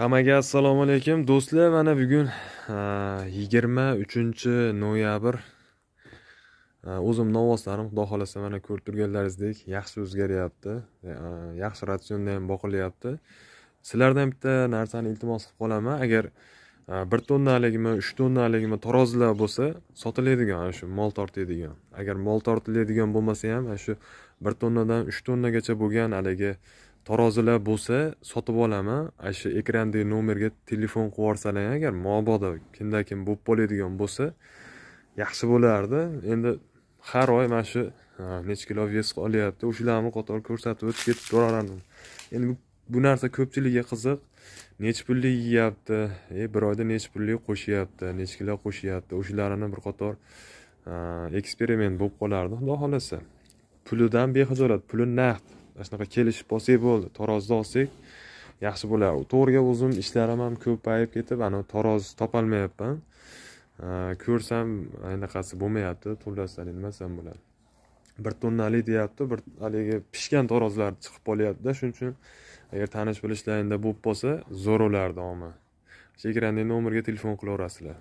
hammaga assalomu alaykum do'stlar mana bugun yigirma uchinchi noyabr o'zim novvoshlarim xudo xohlasa mana ko'rib turganlaringizdek yaxshi o'zgaryapti yaxshi ratsionda ham boqilyapti sizlardan bitta narsani iltimos qilib qolaman agar bir tonnaligimi uch tonnaligimi tarozilar bo'lsa sotiladigan ana shu mol tortadigan agar mol tortiladigan bo'lmasa ham ana shu bir tonnadan uch tonnagacha bo'lgan haligi tarozilar bo'lsa sotib olaman ana shu ekrandagi nomerga telefon qilib yuborsalar agar mobodo kimda kim bo'lib qoladigan bo'lsa yaxshi bo'lardi endi har oy mana shu necha kilo vес olyapti o'shalarni qator ko'rsatib o'tib ketib turaverdim endi bu narsa ko'pchilikka qiziq necha pullik yeyapti e bir oyda necha pullik qo'shyapti necha kilo qo'shyapti o'shalarini bir qator eksperiment bo'lib qolardi xudo xohlasa pulidan bexijolat puli naqd shunaqa kelishib olsak bo'ldi tarozida olsak yaxshi bo'lardi to'g'riga o'zim ishlarim ham ko'payib ketib anavi taroz topolmayapman ko'rsam anaqasi bo'lmayapti to'lasali nima desam bo'ladi bir tonnalik deyapti bir haligi pishgan tarozlar chiqib qolyaptida shuning uchun agar tanish bilishlaringda bo'lib qolsa zo'r bo'lardi omad chegirani nomerga telefon qilaverasizlar